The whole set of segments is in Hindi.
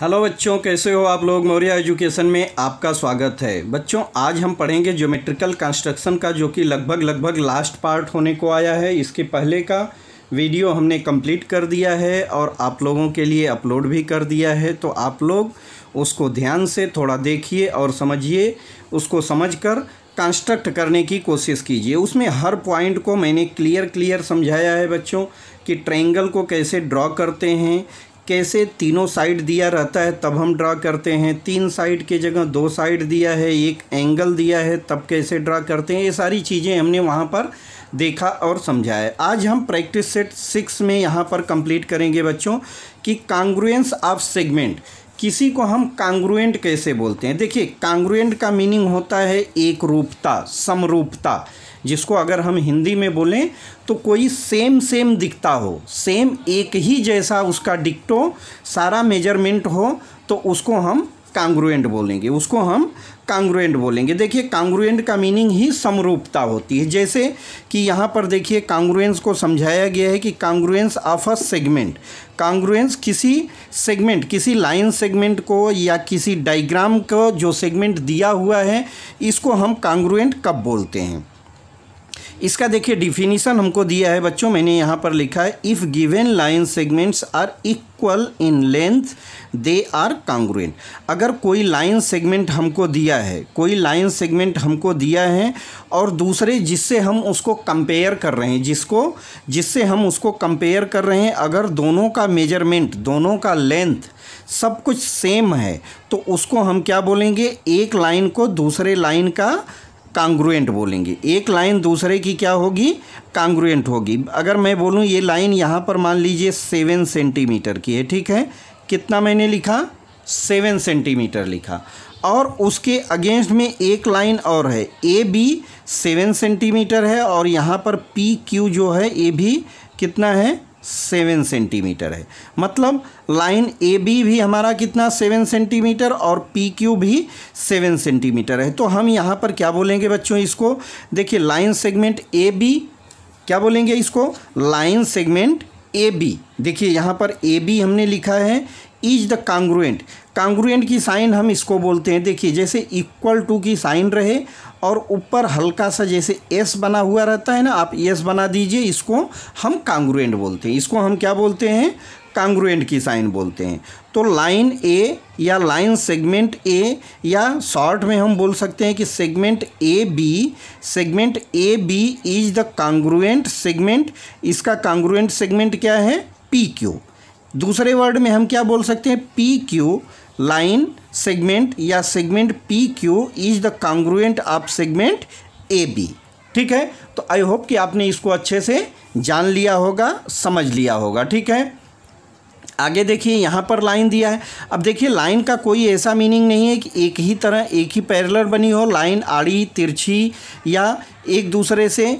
हेलो बच्चों कैसे हो आप लोग मौर्य एजुकेशन में आपका स्वागत है बच्चों आज हम पढ़ेंगे ज्योमेट्रिकल कंस्ट्रक्शन का जो कि लगभग लगभग लास्ट पार्ट होने को आया है इसके पहले का वीडियो हमने कंप्लीट कर दिया है और आप लोगों के लिए अपलोड भी कर दिया है तो आप लोग उसको ध्यान से थोड़ा देखिए और समझिए उसको कर कंस्ट्रक्ट करने की कोशिश कीजिए उसमें हर पॉइंट को मैंने क्लियर क्लियर समझाया है बच्चों कि ट्रेंगल को कैसे ड्रॉ करते हैं कैसे तीनों साइड दिया रहता है तब हम ड्रा करते हैं तीन साइड के जगह दो साइड दिया है एक एंगल दिया है तब कैसे ड्रा करते हैं ये सारी चीज़ें हमने वहाँ पर देखा और समझा है आज हम प्रैक्टिस सेट सिक्स में यहाँ पर कंप्लीट करेंगे बच्चों कि कांग्रुएंस ऑफ सेगमेंट किसी को हम कांग्रुएंट कैसे बोलते हैं देखिए कांग्रुएंट का मीनिंग होता है एक रूपता समरूपता जिसको अगर हम हिंदी में बोलें तो कोई सेम सेम दिखता हो सेम एक ही जैसा उसका डिक्टो सारा मेजरमेंट हो तो उसको हम कांग्रुएंट बोलेंगे उसको हम कांग्रुएंट बोलेंगे देखिए कांग्रुएंट का मीनिंग ही समरूपता होती है जैसे कि यहाँ पर देखिए कांग्रुएंस को समझाया गया है कि कांग्रुएंस ऑफ अ सेगमेंट कांग्रुएंस किसी सेगमेंट किसी लाइन सेगमेंट को या किसी डायग्राम को जो सेगमेंट दिया हुआ है इसको हम कांग्रुएंट कब बोलते हैं इसका देखिए डिफिनीसन हमको दिया है बच्चों मैंने यहाँ पर लिखा है if given line segments are equal in length they are congruent अगर कोई लाइन सेगमेंट हमको दिया है कोई लाइन सेगमेंट हमको दिया है और दूसरे जिससे हम उसको कंपेयर कर रहे हैं जिसको जिससे हम उसको कंपेयर कर रहे हैं अगर दोनों का मेजरमेंट दोनों का लेंथ सब कुछ सेम है तो उसको हम क्या बोलेंगे एक लाइन को दूसरे लाइन का कांग्रुएंट बोलेंगे एक लाइन दूसरे की क्या होगी कांग्रुएंट होगी अगर मैं बोलूँ ये लाइन यहाँ पर मान लीजिए सेवन सेंटीमीटर की है ठीक है कितना मैंने लिखा सेवन सेंटीमीटर लिखा और उसके अगेंस्ट में एक लाइन और है ए बी सेवन सेंटीमीटर है और यहाँ पर पी क्यू जो है ए भी कितना है सेवन सेंटीमीटर है मतलब लाइन ए बी भी हमारा कितना सेवन सेंटीमीटर और पी क्यू भी सेवन सेंटीमीटर है तो हम यहाँ पर क्या बोलेंगे बच्चों इसको देखिए लाइन सेगमेंट ए बी क्या बोलेंगे इसको लाइन सेगमेंट ए बी देखिए यहाँ पर ए बी हमने लिखा है इज द कांग्रुएंट कांग्रुएंट की साइन हम इसको बोलते हैं देखिए जैसे इक्वल टू की साइन रहे और ऊपर हल्का सा जैसे एस बना हुआ रहता है ना आप एस बना दीजिए इसको हम कांग्रुएंट बोलते हैं इसको हम क्या बोलते हैं कांग्रुएंट की साइन बोलते हैं तो लाइन ए या लाइन सेगमेंट ए या शॉर्ट में हम बोल सकते हैं कि segment A B segment A B is the congruent segment इसका कांग्रुएंट सेगमेंट क्या है पी क्यू दूसरे वर्ड में हम क्या बोल सकते हैं पी क्यू लाइन सेगमेंट या segment P Q is the congruent of segment A B ठीक है तो आई होप कि आपने इसको अच्छे से जान लिया होगा समझ लिया होगा ठीक है आगे देखिए यहाँ पर लाइन दिया है अब देखिए लाइन का कोई ऐसा मीनिंग नहीं है कि एक ही तरह एक ही पैरलर बनी हो लाइन आड़ी तिरछी या एक दूसरे से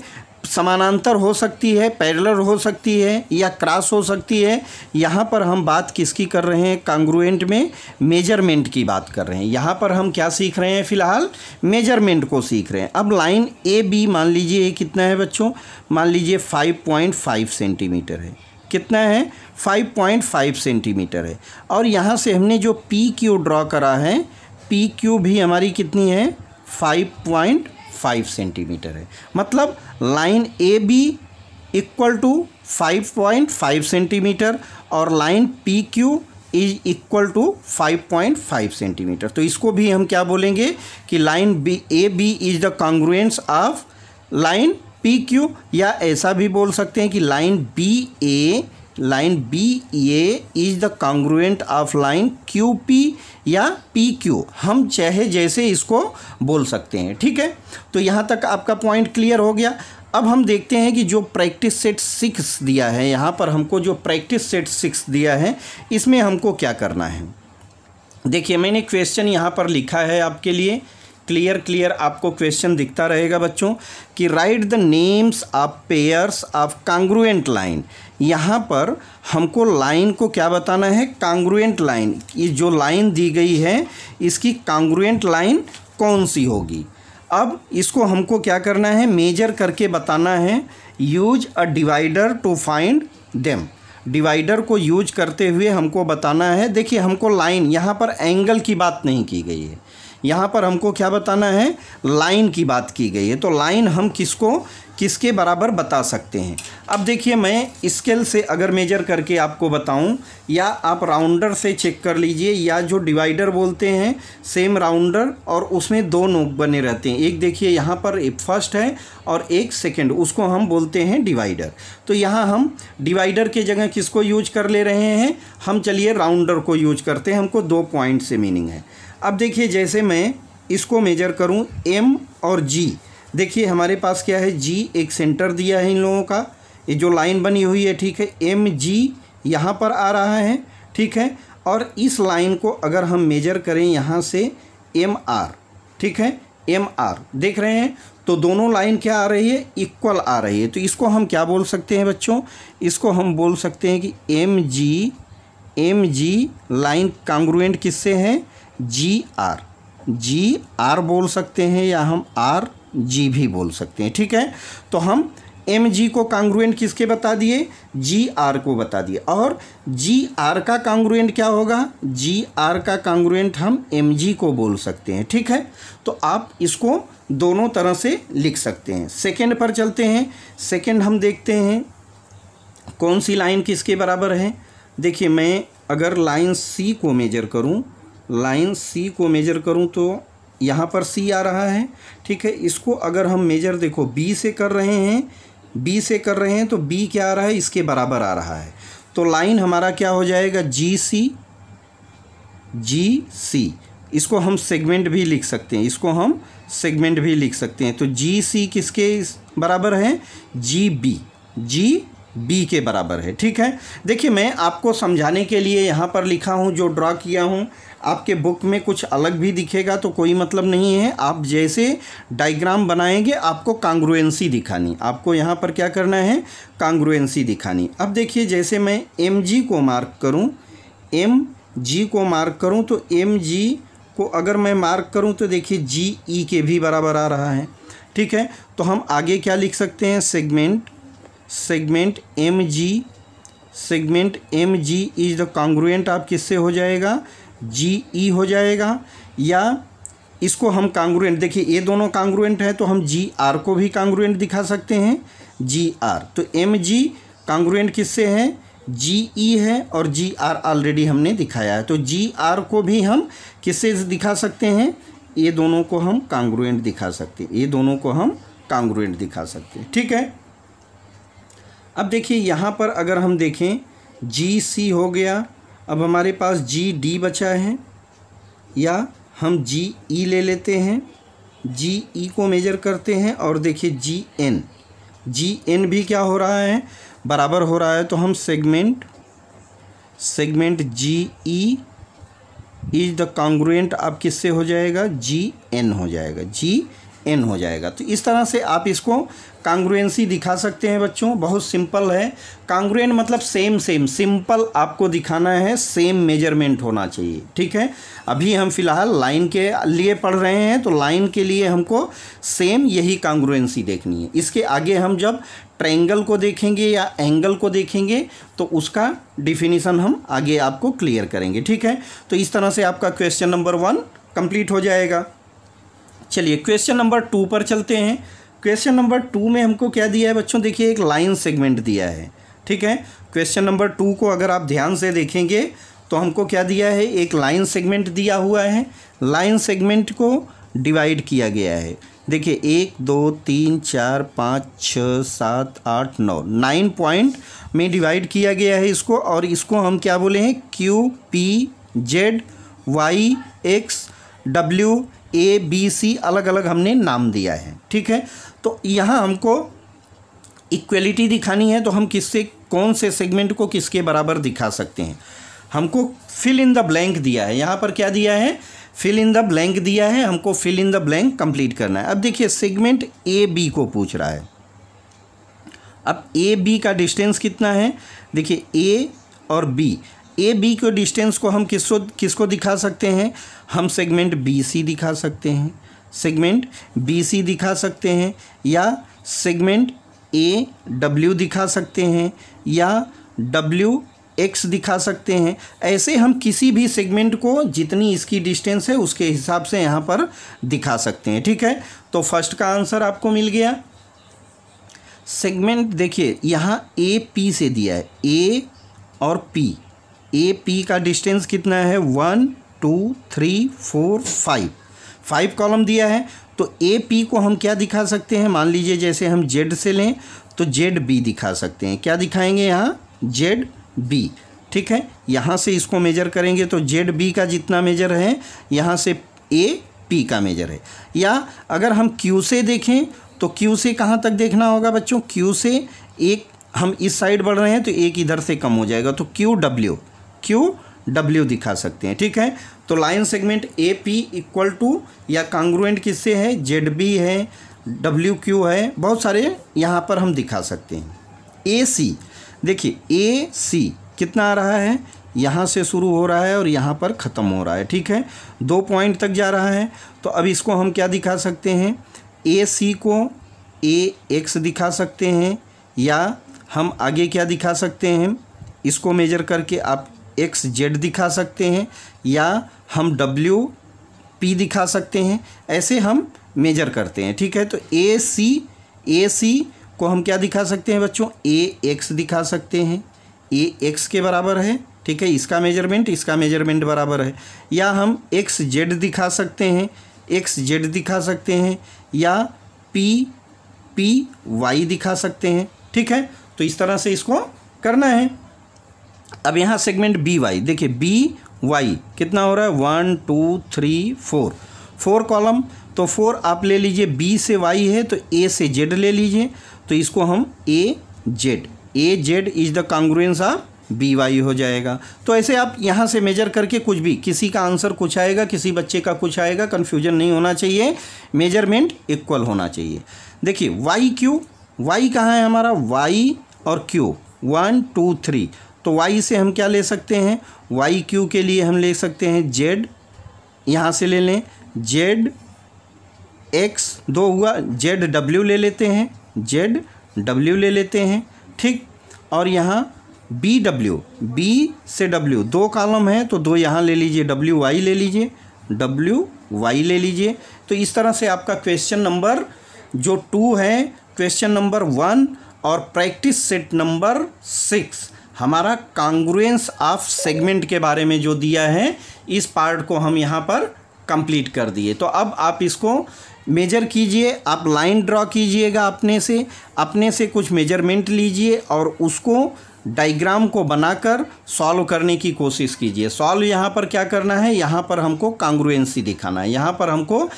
समानांतर हो सकती है पैरलर हो सकती है या क्रॉस हो सकती है यहाँ पर हम बात किसकी कर रहे हैं कांग्रुएंट में मेजरमेंट की बात कर रहे हैं यहाँ पर हम क्या सीख रहे हैं फ़िलहाल मेजरमेंट को सीख रहे हैं अब लाइन ए बी मान लीजिए ये कितना है बच्चों मान लीजिए फाइव पॉइंट फाइव सेंटीमीटर है कितना है 5.5 सेंटीमीटर है और यहाँ से हमने जो पी क्यू ड्रॉ करा है पी क्यू भी हमारी कितनी है पॉइंट फाइव सेंटीमीटर है मतलब line A B equal to five point five centimetre और line P Q is equal to five point five centimetre तो इसको भी हम क्या बोलेंगे कि line B A B is the congruence of line P Q या ऐसा भी बोल सकते हैं कि line B A line B A is the congruent of line Q P या पी क्यू हम चाहे जैसे इसको बोल सकते हैं ठीक है तो यहाँ तक आपका पॉइंट क्लियर हो गया अब हम देखते हैं कि जो प्रैक्टिस सेट सिक्स दिया है यहाँ पर हमको जो प्रैक्टिस सेट सिक्स दिया है इसमें हमको क्या करना है देखिए मैंने क्वेश्चन यहाँ पर लिखा है आपके लिए क्लियर क्लियर आपको क्वेश्चन दिखता रहेगा बच्चों कि write the names of pairs of congruent line यहाँ पर हमको लाइन को क्या बताना है कांग्रुएंट लाइन ये जो लाइन दी गई है इसकी कांग्रुएंट लाइन कौन सी होगी अब इसको हमको क्या करना है मेजर करके बताना है use a divider to find them divider को यूज करते हुए हमको बताना है देखिए हमको लाइन यहाँ पर एंगल की बात नहीं की गई है यहाँ पर हमको क्या बताना है लाइन की बात की गई है तो लाइन हम किसको किसके बराबर बता सकते हैं अब देखिए मैं स्केल से अगर मेजर करके आपको बताऊं या आप राउंडर से चेक कर लीजिए या जो डिवाइडर बोलते हैं सेम राउंडर और उसमें दो नोक बने रहते हैं एक देखिए यहाँ पर एक फर्स्ट है और एक सेकंड उसको हम बोलते हैं डिवाइडर तो यहाँ हम डिवाइडर के जगह किसको यूज कर ले रहे हैं हम चलिए राउंडर को यूज करते हैं हमको दो पॉइंट से मीनिंग है अब देखिए जैसे मैं इसको मेजर करूं एम और जी देखिए हमारे पास क्या है जी एक सेंटर दिया है इन लोगों का ये जो लाइन बनी हुई है ठीक है एम जी यहाँ पर आ रहा है ठीक है और इस लाइन को अगर हम मेजर करें यहाँ से एम आर ठीक है एम आर देख रहे हैं तो दोनों लाइन क्या आ रही है इक्वल आ रही है तो इसको हम क्या बोल सकते हैं बच्चों इसको हम बोल सकते हैं कि M G M G line congruent किससे हैं जी आर जी आर बोल सकते हैं या हम आर जी भी बोल सकते हैं ठीक है तो हम एम जी को कांग्रुएंट किसके बता दिए जी आर को बता दिए और जी आर का कांग्रुएंट क्या होगा जी आर का कांग्रुएंट हम एम जी को बोल सकते हैं ठीक है तो आप इसको दोनों तरह से लिख सकते हैं सेकेंड पर चलते हैं सेकेंड हम देखते हैं कौन सी लाइन किसके बराबर है देखिए मैं अगर लाइन सी को मेजर करूं लाइन सी को मेजर करूं तो यहाँ पर सी आ रहा है ठीक है इसको अगर हम मेजर देखो बी से कर रहे हैं बी से कर रहे हैं तो बी क्या आ रहा है इसके बराबर आ रहा है तो लाइन हमारा क्या हो जाएगा जी सी जी सी इसको हम सेगमेंट भी लिख सकते हैं इसको हम सेगमेंट भी लिख सकते हैं तो जी सी किसके बराबर है जी बी जी बी के बराबर है ठीक है देखिए मैं आपको समझाने के लिए यहाँ पर लिखा हूँ जो ड्रॉ किया हूँ आपके बुक में कुछ अलग भी दिखेगा तो कोई मतलब नहीं है आप जैसे डायग्राम बनाएंगे आपको कांग्रुएंसी दिखानी आपको यहाँ पर क्या करना है कांग्रुएंसी दिखानी अब देखिए जैसे मैं एम जी को मार्क करूँ एम जी को मार्क करूँ तो एम जी को अगर मैं मार्क करूँ तो देखिए जी ई e के भी बराबर आ रहा है ठीक है तो हम आगे क्या लिख सकते हैं segment segment M G segment M G is the congruent आप किससे हो जाएगा जी ई e हो जाएगा या इसको हम कांग्रुएंट देखिए ये दोनों कांग्रुएंट है तो हम जी आर को भी कांग्रुएंट दिखा सकते हैं जी आर तो एम जी कांग्रुएंट किससे है जी ई e है और जी आर ऑलरेडी हमने दिखाया है तो जी आर को भी हम किससे दिखा सकते हैं ये दोनों को हम कांग्रुएंट दिखा सकते हैं ये दोनों को हम कांग्रुएंट दिखा सकते हैं ठीक है अब देखिए यहाँ पर अगर हम देखें जी सी हो गया अब हमारे पास जी डी बचा है या हम जी ई e ले लेते हैं जी ई e को मेजर करते हैं और देखिए जी एन जी एन भी क्या हो रहा है बराबर हो रहा है तो हम segment segment G E is the congruent आप किससे हो जाएगा जी एन हो जाएगा जी एन हो जाएगा तो इस तरह से आप इसको कांग्रुएंसी दिखा सकते हैं बच्चों बहुत सिंपल है कांग्रुएन मतलब सेम सेम सिंपल आपको दिखाना है सेम मेजरमेंट होना चाहिए ठीक है अभी हम फिलहाल लाइन के लिए पढ़ रहे हैं तो लाइन के लिए हमको सेम यही कांग्रुएंसी देखनी है इसके आगे हम जब ट्रेंगल को देखेंगे या एंगल को देखेंगे तो उसका डिफिनीसन हम आगे आपको क्लियर करेंगे ठीक है तो इस तरह से आपका क्वेश्चन नंबर वन कंप्लीट हो जाएगा चलिए क्वेश्चन नंबर टू पर चलते हैं क्वेश्चन नंबर टू में हमको क्या दिया है बच्चों देखिए एक लाइन सेगमेंट दिया है ठीक है क्वेश्चन नंबर टू को अगर आप ध्यान से देखेंगे तो हमको क्या दिया है एक लाइन सेगमेंट दिया हुआ है लाइन सेगमेंट को डिवाइड किया गया है देखिए एक दो तीन चार पाँच छः सात आठ नौ नाइन पॉइंट में डिवाइड किया गया है इसको और इसको हम क्या बोले हैं Q P Z Y X W A B C अलग अलग हमने नाम दिया है ठीक है तो यहाँ हमको इक्वलिटी दिखानी है तो हम किससे कौन से सेगमेंट को किसके बराबर दिखा सकते हैं हमको फिल इन द ब्लैंक दिया है यहाँ पर क्या दिया है फिल इन द ब्लैंक दिया है हमको fill in the blank complete करना है अब देखिए सेगमेंट ए बी को पूछ रहा है अब ए बी का डिस्टेंस कितना है देखिए ए और बी ए बी के डिस्टेंस को हम किसको किसको दिखा सकते हैं हम सेगमेंट बी सी दिखा सकते हैं सेगमेंट बी सी दिखा सकते हैं या सेगमेंट ए डब्ल्यू दिखा सकते हैं या डब्ल्यू एक्स दिखा सकते हैं ऐसे हम किसी भी सेगमेंट को जितनी इसकी डिस्टेंस है उसके हिसाब से यहाँ पर दिखा सकते हैं ठीक है तो फर्स्ट का आंसर आपको मिल गया सेगमेंट देखिए यहाँ ए पी से दिया है ए और पी ए पी का डिस्टेंस कितना है one two three four five five column दिया है तो ए पी को हम क्या दिखा सकते हैं मान लीजिए जैसे हम जेड से लें तो जेड बी दिखा सकते हैं क्या दिखाएंगे यहाँ जेड बी ठीक है यहाँ से इसको मेजर करेंगे तो जेड बी का जितना मेजर है यहाँ से ए पी का मेजर है या अगर हम क्यू से देखें तो क्यू से कहाँ तक देखना होगा बच्चों क्यू से एक हम इस साइड बढ़ रहे हैं तो एक इधर से कम हो जाएगा तो क्यू डब्ल्यू क्यू डब्ल्यू दिखा सकते हैं ठीक है तो line segment A P equal to या कांग्रुएंट किससे है जेड बी है डब्ल्यू क्यू है बहुत सारे यहाँ पर हम दिखा सकते हैं ए सी देखिए ए सी कितना आ रहा है यहाँ से शुरू हो रहा है और यहाँ पर ख़त्म हो रहा है ठीक है दो पॉइंट तक जा रहा है तो अब इसको हम क्या दिखा सकते हैं ए सी को ए एक्स दिखा सकते हैं या हम आगे क्या दिखा सकते हैं इसको मेजर करके आप एक्स जेड दिखा सकते हैं या हम डब्ल्यू पी दिखा सकते हैं ऐसे हम मेजर करते हैं ठीक है तो ए सी ए सी को हम क्या दिखा सकते हैं बच्चों ए एक्स दिखा सकते हैं ए एक्स के बराबर है ठीक है इसका मेजरमेंट इसका मेजरमेंट बराबर है या हम एक्स जेड दिखा सकते हैं एक्स जेड दिखा सकते हैं या पी पी वाई दिखा सकते हैं ठीक है तो इस तरह से इसको करना है अब यहाँ सेगमेंट बी वाई देखिए बी वाई कितना हो रहा है one two three four four column तो फोर आप ले लीजिए बी से वाई है तो ए से जेड ले लीजिए तो इसको हम A Z A Z is the congruence of B Y हो जाएगा तो ऐसे आप यहाँ से मेजर करके कुछ भी किसी का आंसर कुछ आएगा किसी बच्चे का कुछ आएगा कन्फ्यूजन नहीं होना चाहिए मेजरमेंट इक्वल होना चाहिए देखिए वाई क्यू वाई कहाँ है हमारा वाई और क्यू वन टू थ्री तो वाई से हम क्या ले सकते हैं वाई क्यू के लिए हम ले सकते हैं जेड यहाँ से ले लें जेड एक्स दो हुआ जेड डब्ल्यू ले लेते हैं जेड डब्ल्यू ले लेते हैं ठीक और यहाँ बी डब्ल्यू बी से डब्ल्यू दो कॉलम है तो दो यहाँ ले लीजिए डब्ल्यू वाई ले लीजिए डब्ल्यू वाई ले लीजिए तो इस तरह से आपका क्वेश्चन नंबर जो टू है क्वेश्चन नंबर वन और प्रैक्टिस सेट नंबर सिक्स हमारा कांग्रुएंस ऑफ सेगमेंट के बारे में जो दिया है इस पार्ट को हम यहाँ पर कंप्लीट कर दिए तो अब आप इसको मेजर कीजिए आप लाइन ड्रॉ कीजिएगा अपने से अपने से कुछ मेजरमेंट लीजिए और उसको डायग्राम को बनाकर सॉल्व करने की कोशिश कीजिए सॉल्व यहाँ पर क्या करना है यहाँ पर हमको कांग्रुएंसी दिखाना है यहाँ पर हमको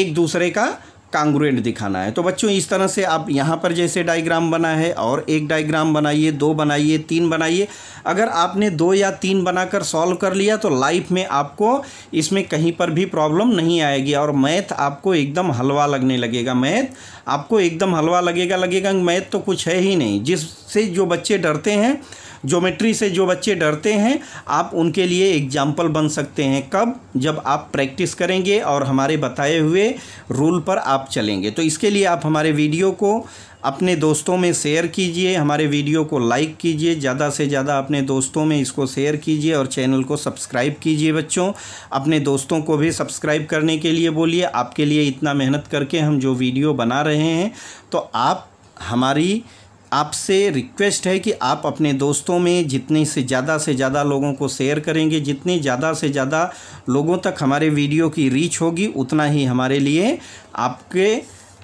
एक दूसरे का कांग्रुएंट दिखाना है तो बच्चों इस तरह से आप यहाँ पर जैसे डायग्राम बना है और एक डायग्राम बनाइए दो बनाइए तीन बनाइए अगर आपने दो या तीन बनाकर सॉल्व कर लिया तो लाइफ में आपको इसमें कहीं पर भी प्रॉब्लम नहीं आएगी और मैथ आपको एकदम हलवा लगने लगेगा मैथ आपको एकदम हलवा लगेगा लगेगा मैथ तो कुछ है ही नहीं जिससे जो बच्चे डरते हैं ज्योमेट्री से जो बच्चे डरते हैं आप उनके लिए एग्जाम्पल बन सकते हैं कब जब आप प्रैक्टिस करेंगे और हमारे बताए हुए रूल पर आप चलेंगे तो इसके लिए आप हमारे वीडियो को अपने दोस्तों में शेयर कीजिए हमारे वीडियो को लाइक कीजिए ज़्यादा से ज़्यादा अपने दोस्तों में इसको शेयर कीजिए और चैनल को सब्सक्राइब कीजिए बच्चों अपने दोस्तों को भी सब्सक्राइब करने के लिए बोलिए आपके लिए इतना मेहनत करके हम जो वीडियो बना रहे हैं तो आप हमारी आपसे रिक्वेस्ट है कि आप अपने दोस्तों में जितने से ज़्यादा से ज़्यादा लोगों को शेयर करेंगे जितने ज़्यादा से ज़्यादा लोगों तक हमारे वीडियो की रीच होगी उतना ही हमारे लिए आपके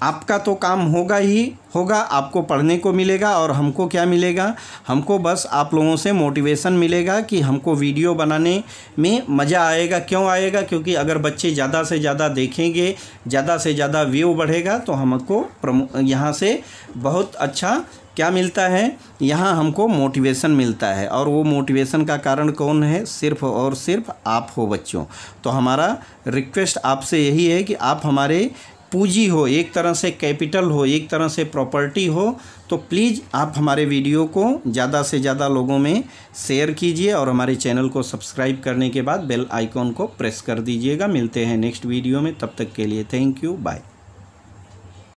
आपका तो काम होगा ही होगा आपको पढ़ने को मिलेगा और हमको क्या मिलेगा हमको बस आप लोगों से मोटिवेशन मिलेगा कि हमको वीडियो बनाने में मज़ा आएगा क्यों आएगा क्योंकि अगर बच्चे ज़्यादा से ज़्यादा देखेंगे ज़्यादा से ज़्यादा व्यू बढ़ेगा तो हमको प्रमो यहाँ से बहुत अच्छा क्या मिलता है यहाँ हमको मोटिवेशन मिलता है और वो मोटिवेशन का कारण कौन है सिर्फ और सिर्फ आप हो बच्चों तो हमारा रिक्वेस्ट आपसे यही है कि आप हमारे पूँजी हो एक तरह से कैपिटल हो एक तरह से प्रॉपर्टी हो तो प्लीज़ आप हमारे वीडियो को ज़्यादा से ज़्यादा लोगों में शेयर कीजिए और हमारे चैनल को सब्सक्राइब करने के बाद बेल आइकॉन को प्रेस कर दीजिएगा मिलते हैं नेक्स्ट वीडियो में तब तक के लिए थैंक यू बाय